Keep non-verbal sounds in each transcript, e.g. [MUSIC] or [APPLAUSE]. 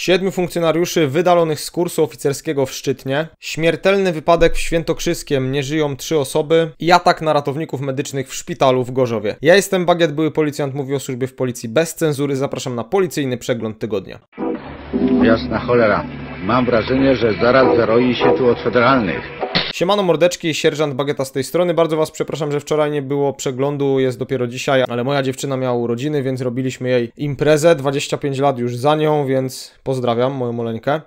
Siedmiu funkcjonariuszy wydalonych z kursu oficerskiego w Szczytnie, śmiertelny wypadek w Świętokrzyskiem, nie żyją trzy osoby i atak na ratowników medycznych w szpitalu w Gorzowie. Ja jestem Bagiet, były policjant, mówił o służbie w policji bez cenzury. Zapraszam na policyjny przegląd tygodnia. Jasna cholera, mam wrażenie, że zaraz zaroi się tu od federalnych. Siemano mordeczki, sierżant Bageta z tej strony. Bardzo was przepraszam, że wczoraj nie było przeglądu, jest dopiero dzisiaj, ale moja dziewczyna miała urodziny, więc robiliśmy jej imprezę, 25 lat już za nią, więc pozdrawiam moją moleńkę.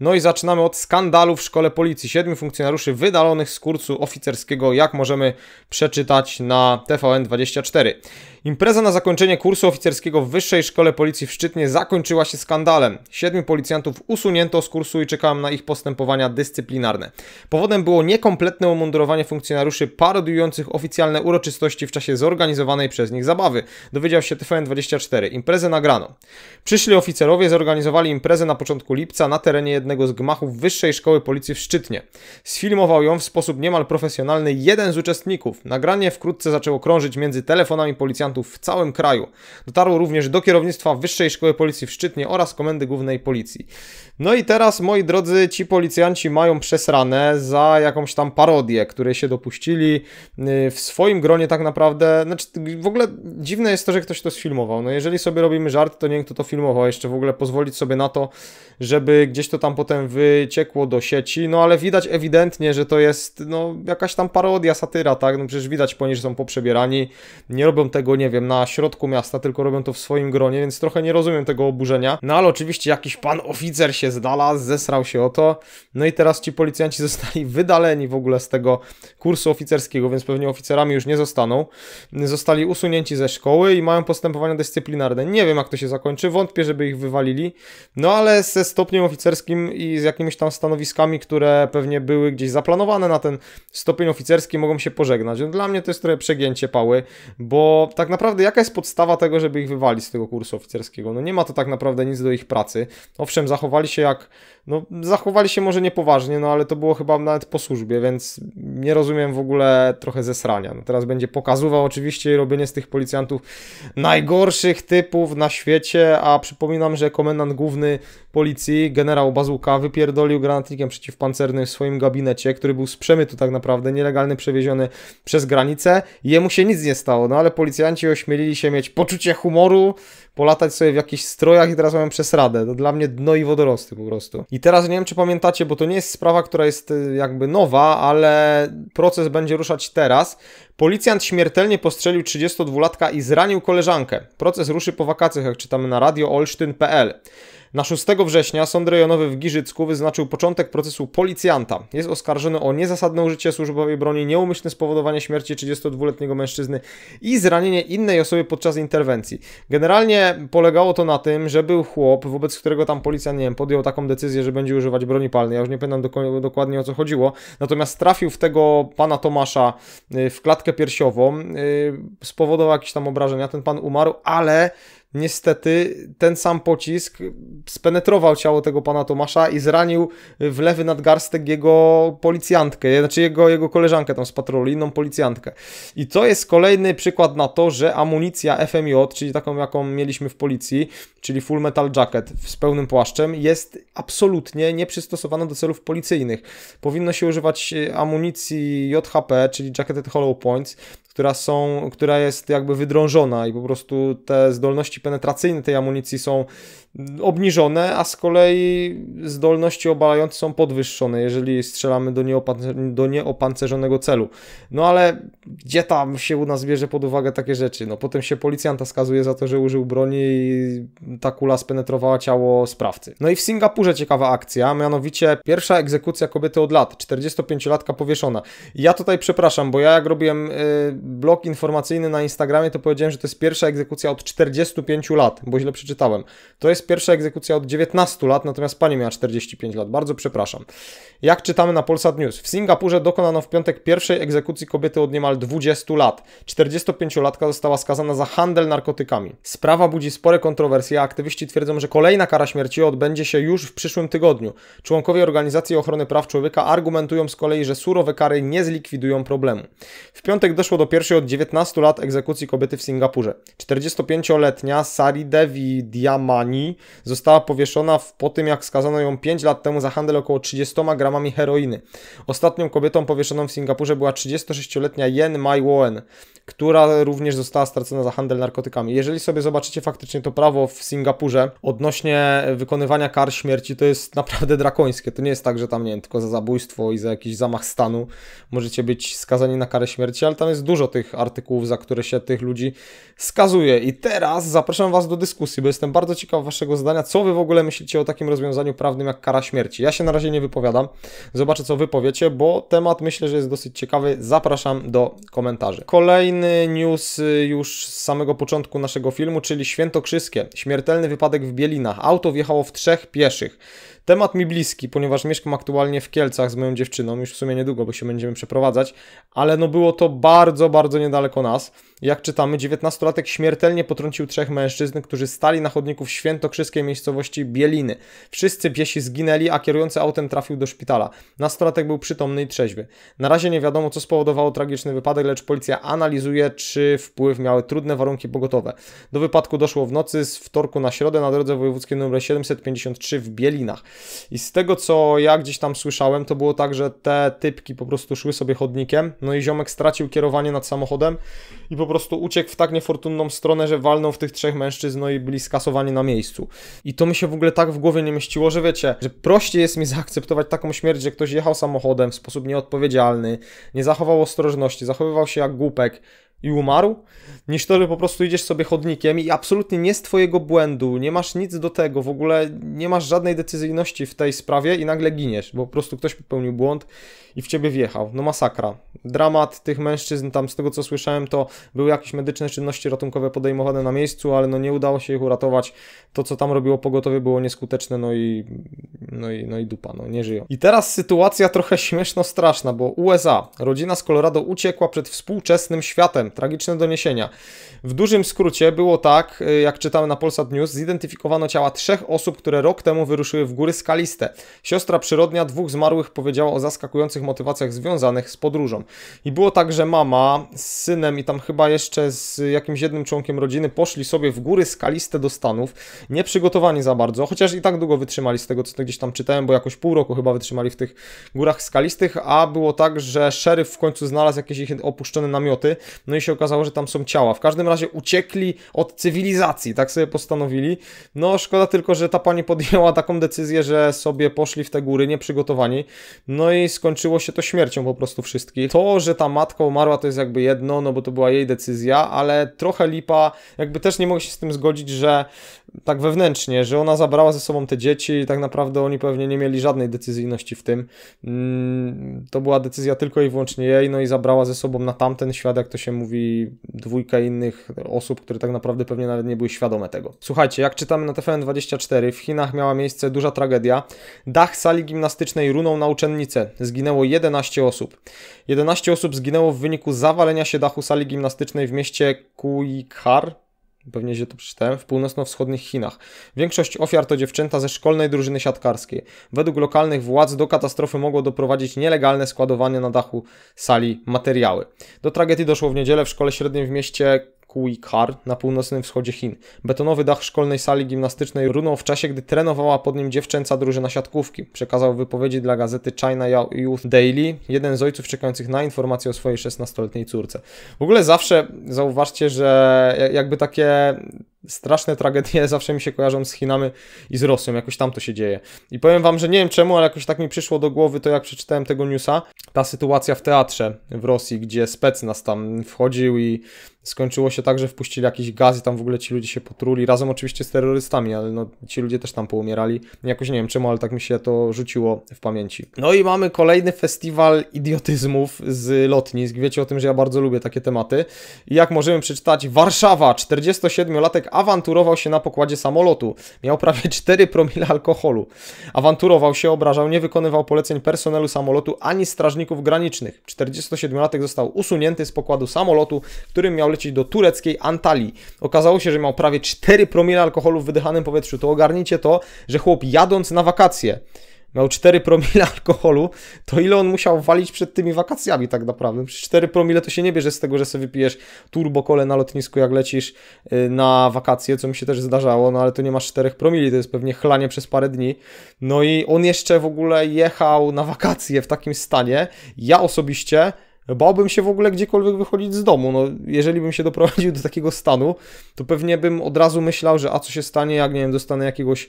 No i zaczynamy od skandalu w szkole policji. Siedmiu funkcjonariuszy wydalonych z kursu oficerskiego, jak możemy przeczytać na TVN24. Impreza na zakończenie kursu oficerskiego w Wyższej Szkole Policji w Szczytnie zakończyła się skandalem. Siedmiu policjantów usunięto z kursu i czekałem na ich postępowania dyscyplinarne. Powodem było niekompletne umundurowanie funkcjonariuszy parodiujących oficjalne uroczystości w czasie zorganizowanej przez nich zabawy. Dowiedział się TVN24. Imprezę nagrano. Przyszli oficerowie zorganizowali imprezę na początku lipca na terenie jednego z gmachów Wyższej Szkoły Policji w Szczytnie. Sfilmował ją w sposób niemal profesjonalny jeden z uczestników. Nagranie wkrótce zaczęło krążyć między telefonami policjantów policjantów w całym kraju. Dotarło również do kierownictwa Wyższej Szkoły Policji w Szczytnie oraz Komendy Głównej Policji. No i teraz, moi drodzy, ci policjanci mają przesrane za jakąś tam parodię, której się dopuścili y, w swoim gronie tak naprawdę. Znaczy, w ogóle dziwne jest to, że ktoś to sfilmował. No jeżeli sobie robimy żart, to nie wiem, kto to filmował. Jeszcze w ogóle pozwolić sobie na to, żeby gdzieś to tam potem wyciekło do sieci. No ale widać ewidentnie, że to jest no, jakaś tam parodia, satyra, tak? No przecież widać po że są poprzebierani. Nie robią tego nie wiem, na środku miasta, tylko robią to w swoim gronie, więc trochę nie rozumiem tego oburzenia. No ale oczywiście jakiś pan oficer się znalazł, zesrał się o to, no i teraz ci policjanci [LAUGHS] zostali wydaleni w ogóle z tego kursu oficerskiego, więc pewnie oficerami już nie zostaną. Zostali usunięci ze szkoły i mają postępowania dyscyplinarne. Nie wiem jak to się zakończy, wątpię, żeby ich wywalili, no ale ze stopniem oficerskim i z jakimiś tam stanowiskami, które pewnie były gdzieś zaplanowane na ten stopień oficerski mogą się pożegnać. No, dla mnie to jest trochę przegięcie pały, bo tak tak naprawdę jaka jest podstawa tego, żeby ich wywalić z tego kursu oficerskiego? No nie ma to tak naprawdę nic do ich pracy. Owszem, zachowali się jak, no zachowali się może niepoważnie, no ale to było chyba nawet po służbie, więc nie rozumiem w ogóle trochę zesrania. No teraz będzie pokazywał oczywiście robienie z tych policjantów najgorszych typów na świecie, a przypominam, że komendant główny policji, generał Bazuka, wypierdolił granatnikiem przeciwpancernym w swoim gabinecie, który był z przemytu tak naprawdę, nielegalny przewieziony przez granicę. Jemu się nic nie stało, no ale policjanci producenci ośmielili się mieć poczucie humoru, polatać sobie w jakichś strojach i teraz mają przesradę. To dla mnie dno i wodorosty po prostu. I teraz nie wiem, czy pamiętacie, bo to nie jest sprawa, która jest y, jakby nowa, ale proces będzie ruszać teraz. Policjant śmiertelnie postrzelił 32-latka i zranił koleżankę. Proces ruszy po wakacjach, jak czytamy na radio olsztyn.pl. Na 6 września sąd rejonowy w Giżycku wyznaczył początek procesu policjanta. Jest oskarżony o niezasadne użycie służbowej broni, nieumyślne spowodowanie śmierci 32-letniego mężczyzny i zranienie innej osoby podczas interwencji. Generalnie polegało to na tym, że był chłop, wobec którego tam policjant, nie wiem, podjął taką decyzję, że będzie używać broni palnej. Ja już nie pamiętam dokładnie o co chodziło. Natomiast trafił w tego pana Tomasza y, w klatkę piersiową, y, spowodował jakieś tam obrażenia. Ten pan umarł, ale niestety ten sam pocisk spenetrował ciało tego pana Tomasza i zranił w lewy nadgarstek jego policjantkę, znaczy jego, jego koleżankę tam z patroli, inną policjantkę. I to jest kolejny przykład na to, że amunicja FMJ, czyli taką jaką mieliśmy w policji, czyli full metal jacket z pełnym płaszczem, jest absolutnie nieprzystosowana do celów policyjnych. Powinno się używać e, amunicji JHP, czyli Jacketed Hollow Points, która, są, która jest jakby wydrążona i po prostu te zdolności penetracyjne tej amunicji są obniżone, a z kolei zdolności obalające są podwyższone, jeżeli strzelamy do, nieopan do nieopancerzonego celu. No ale gdzie tam się u nas bierze pod uwagę takie rzeczy? No potem się policjanta skazuje za to, że użył broni i ta kula spenetrowała ciało sprawcy. No i w Singapurze ciekawa akcja, mianowicie pierwsza egzekucja kobiety od lat, 45-latka powieszona. Ja tutaj przepraszam, bo ja jak robiłem y, blog informacyjny na Instagramie, to powiedziałem, że to jest pierwsza egzekucja od 45 lat, bo źle przeczytałem. To jest jest pierwsza egzekucja od 19 lat, natomiast pani miała 45 lat. Bardzo przepraszam. Jak czytamy na Polsat News, w Singapurze dokonano w piątek pierwszej egzekucji kobiety od niemal 20 lat. 45-latka została skazana za handel narkotykami. Sprawa budzi spore kontrowersje, a aktywiści twierdzą, że kolejna kara śmierci odbędzie się już w przyszłym tygodniu. Członkowie Organizacji Ochrony Praw Człowieka argumentują z kolei, że surowe kary nie zlikwidują problemu. W piątek doszło do pierwszej od 19 lat egzekucji kobiety w Singapurze. 45-letnia Sari Devi Diamani została powieszona w, po tym, jak skazano ją 5 lat temu za handel około 30 gramami heroiny. Ostatnią kobietą powieszoną w Singapurze była 36-letnia Yen Mai Wen, która również została stracona za handel narkotykami. Jeżeli sobie zobaczycie faktycznie to prawo w Singapurze odnośnie wykonywania kar śmierci, to jest naprawdę drakońskie. To nie jest tak, że tam nie wiem, tylko za zabójstwo i za jakiś zamach stanu możecie być skazani na karę śmierci, ale tam jest dużo tych artykułów, za które się tych ludzi skazuje. I teraz zapraszam Was do dyskusji, bo jestem bardzo ciekaw Waszych waszego zdania, co wy w ogóle myślicie o takim rozwiązaniu prawnym jak kara śmierci. Ja się na razie nie wypowiadam, zobaczę co wy powiecie, bo temat myślę, że jest dosyć ciekawy. Zapraszam do komentarzy. Kolejny news y, już z samego początku naszego filmu, czyli Świętokrzyskie. Śmiertelny wypadek w Bielinach. Auto wjechało w trzech pieszych. Temat mi bliski, ponieważ mieszkam aktualnie w Kielcach z moją dziewczyną, już w sumie niedługo, bo się będziemy przeprowadzać, ale no było to bardzo, bardzo niedaleko nas. Jak czytamy, 19-latek śmiertelnie potrącił trzech mężczyzn, którzy stali na chodniku w świętokrzyskiej miejscowości Bieliny. Wszyscy piesi zginęli, a kierujący autem trafił do szpitala. Nastolatek był przytomny i trzeźwy. Na razie nie wiadomo, co spowodowało tragiczny wypadek, lecz policja analizuje, czy wpływ miały trudne warunki pogotowe. Do wypadku doszło w nocy z wtorku na środę na drodze wojewódzkiej nr 753 w Bielinach. I z tego, co ja gdzieś tam słyszałem, to było tak, że te typki po prostu szły sobie chodnikiem, no i ziomek stracił kierowanie nad samochodem i po prostu uciekł w tak niefortunną stronę, że walnął w tych trzech mężczyzn, no i byli skasowani na miejscu. I to mi się w ogóle tak w głowie nie mieściło, że wiecie, że prościej jest mi [LAUGHS] zaakceptować taką śmierć, że ktoś jechał samochodem w sposób nieodpowiedzialny, nie zachował ostrożności, zachowywał się jak głupek, i umarł, niż to, że po prostu idziesz sobie chodnikiem i absolutnie nie z twojego błędu, nie masz nic do tego, w ogóle nie masz żadnej decyzyjności w tej sprawie i nagle giniesz, bo po prostu ktoś popełnił błąd i w ciebie wjechał. No masakra. Dramat tych mężczyzn, tam z tego co słyszałem, to były jakieś medyczne czynności ratunkowe podejmowane na miejscu, ale no nie udało się ich uratować. To, co tam robiło pogotowie było nieskuteczne, no i, no i, no i dupa, no nie żyją. I teraz sytuacja trochę śmieszno straszna, bo USA, rodzina z Colorado uciekła przed współczesnym światem, Tragiczne doniesienia. W dużym skrócie było tak, y, jak czytamy na Polsat News, zidentyfikowano ciała trzech osób, które rok temu wyruszyły w góry skaliste. Siostra przyrodnia dwóch zmarłych powiedziała o zaskakujących motywacjach związanych z podróżą. I było tak, że mama z synem i tam chyba jeszcze z jakimś jednym członkiem rodziny poszli sobie w góry skaliste do Stanów, nieprzygotowani za bardzo, chociaż i tak długo wytrzymali z tego, co gdzieś tam czytałem, bo jakoś pół roku chyba wytrzymali w tych górach skalistych, a było tak, że szeryf w końcu znalazł jakieś ich opuszczone namioty, no i się okazało, że tam są ciała. W każdym razie uciekli od cywilizacji, tak sobie postanowili. No szkoda tylko, że ta pani podjęła taką decyzję, że sobie poszli w te góry nieprzygotowani. No i skończyło się to śmiercią po prostu wszystkich. To, że ta matka umarła to jest jakby jedno, no bo to była jej decyzja, ale trochę lipa, jakby też nie mogę się z tym zgodzić, że tak wewnętrznie, że ona zabrała ze sobą te dzieci i tak naprawdę oni pewnie nie mieli żadnej decyzyjności w tym. Mm, to była decyzja tylko i wyłącznie jej, no i zabrała ze sobą na tamten świat, jak to się mówi, dwójkę innych osób, które tak naprawdę pewnie nawet nie były świadome tego. Słuchajcie, jak czytamy na TVN24, w Chinach miała miejsce duża tragedia. Dach sali gimnastycznej runął na uczennicę. Zginęło 11 osób. 11 osób zginęło w wyniku zawalenia się dachu sali gimnastycznej w mieście Kuikhar, pewnie źle to przeczytałem, w północno-wschodnich Chinach. Większość ofiar to dziewczęta ze szkolnej drużyny siatkarskiej. Według lokalnych władz do katastrofy mogło doprowadzić nielegalne składowanie na dachu sali materiały. Do tragedii doszło w niedzielę w szkole średniej w mieście Kui Kar na północnym wschodzie Chin. Betonowy dach szkolnej sali gimnastycznej runął w czasie, gdy trenowała pod nim dziewczęca drużyna siatkówki. Przekazał wypowiedzi dla gazety China Youth Daily jeden z ojców czekających na informację o swojej 16-letniej córce. W ogóle zawsze zauważcie, że jakby takie straszne tragedie [LAUGHS] zawsze mi się kojarzą z Chinami i z Rosją, jakoś tam to się dzieje. I powiem wam, że nie wiem czemu, ale jakoś tak mi przyszło do głowy to, jak przeczytałem tego newsa, ta sytuacja w teatrze w Rosji, gdzie spec nas tam wchodził i skończyło się tak, że wpuścili jakiś gaz i tam w ogóle ci ludzie się potruli, razem oczywiście z terrorystami, ale no, ci ludzie też tam poumierali. Jakoś nie wiem czemu, ale tak mi się to rzuciło w pamięci. No i mamy kolejny festiwal idiotyzmów z lotnisk. Wiecie o tym, że ja bardzo lubię takie tematy. I jak możemy przeczytać, Warszawa, 47-latek awanturował się na pokładzie samolotu. Miał prawie 4 [LAUGHS] promile alkoholu. Awanturował się, obrażał, nie wykonywał poleceń personelu samolotu ani strażników granicznych. 47-latek został usunięty z pokładu samolotu, którym miał lecieć do tureckiej Antalii. Okazało się, że miał prawie 4 promile alkoholu w wydychanym powietrzu. To ogarnijcie to, że chłop jadąc na wakacje miał 4 promile [LAUGHS] alkoholu, to ile on musiał walić przed tymi wakacjami tak naprawdę? Przecież 4 promile to się nie bierze z tego, że sobie wypijesz kole na lotnisku, jak lecisz y, na wakacje, co mi się też zdarzało, no ale to nie masz 4 promili, to jest pewnie chlanie przez parę dni. No i on jeszcze w ogóle jechał na wakacje w takim stanie. Ja osobiście Bałbym się w ogóle gdziekolwiek wychodzić z domu. No, jeżeli bym się doprowadził [LAUGHS] do takiego stanu, to pewnie bym od razu myślał, że a co się stanie, jak nie wiem, dostanę jakiegoś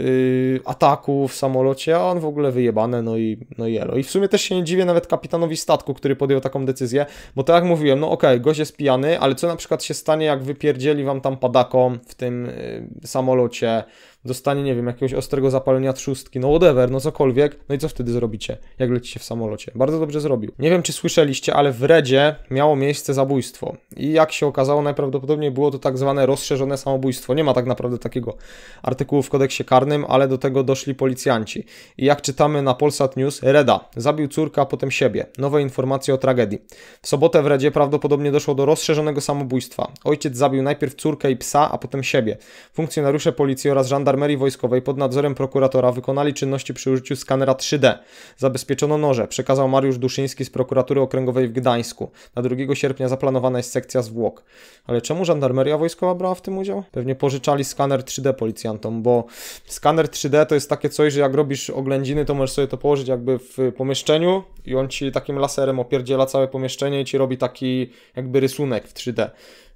yy, ataku w samolocie, a on w ogóle wyjebane, no i, no i I w sumie też się nie dziwię nawet kapitanowi statku, który podjął taką decyzję, bo tak jak mówiłem, no okej, okay, gość jest pijany, ale co na przykład się stanie, jak wypierdzieli wam tam padaką w tym yy, samolocie, dostanie, nie wiem, jakiegoś ostrego zapalenia trzustki, no whatever, no cokolwiek, no i co wtedy zrobicie, jak lecicie w samolocie? Bardzo dobrze zrobił. Nie wiem, czy słyszeliście, ale w Redzie miało miejsce zabójstwo i jak się okazało, najprawdopodobniej było to tak zwane rozszerzone samobójstwo. Nie ma tak naprawdę takiego artykułu w kodeksie karnym, ale do tego doszli policjanci. I jak czytamy na Polsat News, Reda zabił córka, a potem siebie. Nowe informacje o tragedii. W sobotę w Redzie prawdopodobnie doszło do rozszerzonego samobójstwa. Ojciec zabił najpierw córkę i psa, a potem siebie. Funkcjonariusze policji oraz żandarmerii Żandarmerii Wojskowej pod nadzorem prokuratora wykonali czynności przy użyciu skanera 3D. Zabezpieczono noże, przekazał Mariusz Duszyński z prokuratury okręgowej w Gdańsku. Na 2 sierpnia zaplanowana jest sekcja zwłok. Ale czemu Żandarmeria Wojskowa brała w tym udział? Pewnie pożyczali skaner 3D policjantom, bo skaner 3D to jest takie coś, że jak robisz oględziny, to możesz sobie to położyć jakby w pomieszczeniu i on ci takim laserem opierdziela całe pomieszczenie i ci robi taki jakby rysunek w 3D.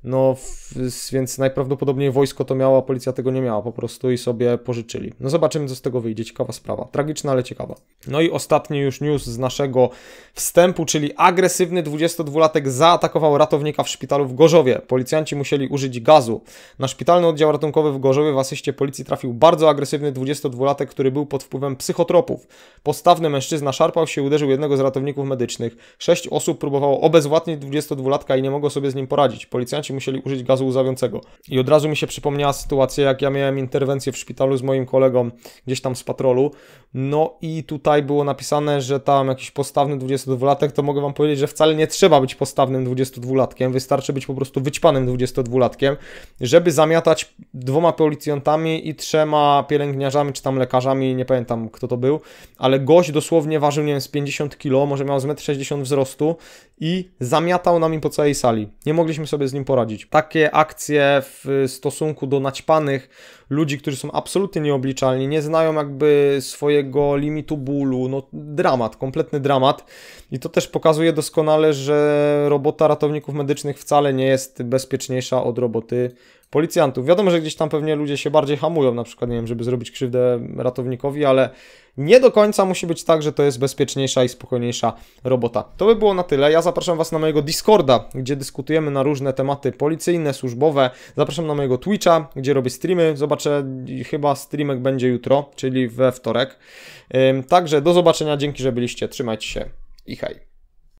No, więc najprawdopodobniej wojsko to miało, a policja tego nie miała po prostu i sobie pożyczyli. No zobaczymy, co z tego wyjdzie. Ciekawa sprawa. Tragiczna, ale ciekawa. No i ostatni już news z naszego wstępu, czyli agresywny 22-latek zaatakował ratownika w szpitalu w Gorzowie. Policjanci musieli użyć gazu. Na szpitalny oddział ratunkowy w Gorzowie w asyście policji trafił bardzo agresywny 22-latek, który był pod wpływem psychotropów. Postawny mężczyzna szarpał się i uderzył jednego z ratowników medycznych. Sześć osób próbowało obezwładnić 22-latka i nie mogło sobie z nim poradzić. Policjanci pacjenci musieli użyć gazu łzawiącego. I od razu mi się przypomniała sytuacja, jak ja miałem interwencję w szpitalu z moim kolegą gdzieś tam z patrolu. No i tutaj było napisane, że tam jakiś postawny 22-latek, to mogę wam powiedzieć, że wcale nie trzeba być postawnym 22-latkiem, wystarczy być po prostu wyćpanym 22-latkiem, żeby zamiatać dwoma policjantami i trzema pielęgniarzami czy tam lekarzami, nie pamiętam kto to był, ale gość dosłownie ważył, nie wiem, z 50 kg, może miał z 1,60 m wzrostu i zamiatał nami po całej sali. Nie mogliśmy sobie z nim poradzić poradzić. Takie akcje w stosunku do naćpanych ludzi, którzy są absolutnie nieobliczalni, nie znają jakby swojego limitu bólu, no dramat, kompletny dramat i to też pokazuje doskonale, że robota ratowników medycznych wcale nie jest bezpieczniejsza od roboty policjantów. Wiadomo, że gdzieś tam pewnie ludzie się bardziej hamują, na przykład, nie wiem, żeby zrobić krzywdę ratownikowi, ale nie do końca musi być tak, że to jest bezpieczniejsza i spokojniejsza robota. To by było na tyle. Ja zapraszam Was na mojego Discorda, gdzie dyskutujemy na różne tematy policyjne, służbowe. Zapraszam na mojego Twitcha, gdzie robię streamy. Zobaczę, chyba streamek będzie jutro, czyli we wtorek. Także do zobaczenia, dzięki, że byliście. Trzymajcie się i hej.